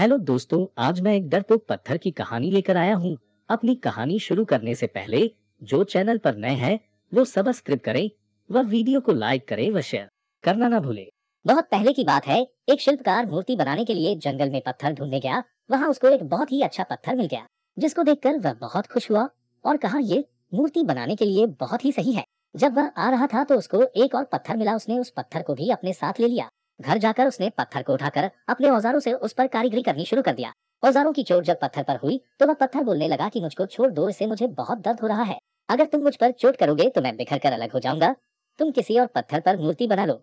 hello दोस्तों आज मैं एक डर पत्थर की कहानी लेकर आया हूँ अपनी कहानी शुरू करने से पहले जो चैनल पर नए हैं वो सब्सक्राइब करें व वीडियो को लाइक करें व शेयर करना ना भूले बहुत पहले की बात है एक शिल्पकार मूर्ति बनाने के लिए जंगल में पत्थर ढूंढने गया वहाँ उसको एक बहुत ही अच्छा पत्थर मिल गया जिसको देख वह बहुत खुश हुआ और कहा ये मूर्ति बनाने के लिए बहुत ही सही है जब वह आ रहा था तो उसको एक और पत्थर मिला उसने उस पत्थर को भी अपने साथ ले लिया घर जाकर उसने पत्थर को उठाकर अपने औजारों से उस पर कारीगरी करनी शुरू कर दिया औजारों की चोट जब पत्थर पर हुई तो वह पत्थर बोलने लगा कि मुझको छोड़ दो इससे मुझे बहुत दर्द हो रहा है अगर तुम मुझ पर चोट करोगे तो मैं बिखर कर अलग हो जाऊंगा तुम किसी और पत्थर पर मूर्ति बना लो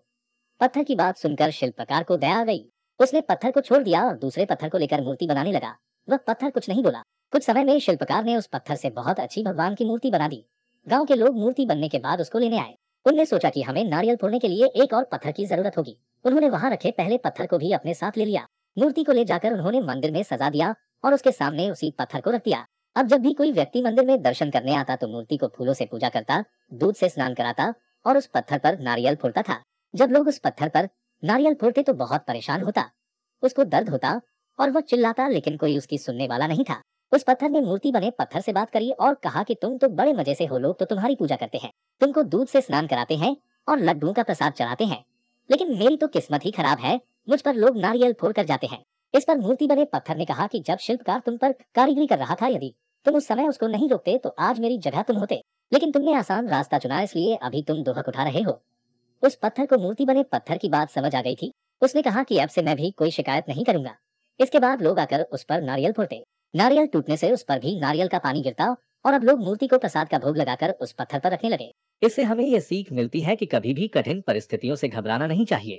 पत्थर की बात सुनकर शिल्पकार को दया आ गई उसने पत्थर को छोड़ दिया और दूसरे पत्थर को लेकर मूर्ति बनाने लगा वह पत्थर कुछ नहीं बोला कुछ समय में शिल्पकार ने उस पत्थर से बहुत अच्छी भगवान की मूर्ति बना दी गांव के लोग मूर्ति बनने के बाद उसको लेने आए उनने सोचा कि हमें नारियल फोड़ने के लिए एक और पत्थर की जरूरत होगी उन्होंने वहाँ रखे पहले पत्थर को भी अपने साथ ले लिया मूर्ति को ले जाकर उन्होंने मंदिर में सजा दिया और उसके सामने उसी पत्थर को रख दिया अब जब भी कोई व्यक्ति मंदिर में दर्शन करने आता तो मूर्ति को फूलों से पूजा करता दूध से स्नान कराता और उस पत्थर पर नारियल फोड़ता था जब लोग उस पत्थर पर नारियल फोड़ते तो बहुत परेशान होता उसको दर्द होता और वह चिल्लाता लेकिन कोई उसकी सुनने वाला नहीं था उस पत्थर ने मूर्ति बने पत्थर से बात करी और कहा कि तुम तो बड़े मजे से हो लोग तो तुम्हारी पूजा करते हैं तुमको दूध से स्नान कराते हैं और लड्डू का प्रसाद चढ़ाते हैं लेकिन मेरी तो किस्मत ही खराब है मुझ पर लोग नारियल फोड़ कर जाते हैं इस पर मूर्ति बने पत्थर ने कहा कि जब शिल्पकार तुम पर कारीगरी कर रहा था यदि तुम उस समय उसको नहीं रोकते तो आज मेरी जगह तुम होते लेकिन तुमने आसान रास्ता चुना इसलिए अभी तुम दोहक उठा रहे हो उस पत्थर को मूर्ति बने पत्थर की बात समझ आ गई थी उसने कहा कि अब से मैं भी कोई शिकायत नहीं करूंगा इसके बाद लोग आकर उस पर नारियल फोड़ते नारियल टूटने से उस पर भी नारियल का पानी गिरता और अब लोग मूर्ति को प्रसाद का भोग लगाकर उस पत्थर पर रखने लगे इससे हमें ये सीख मिलती है कि कभी भी कठिन परिस्थितियों से घबराना नहीं चाहिए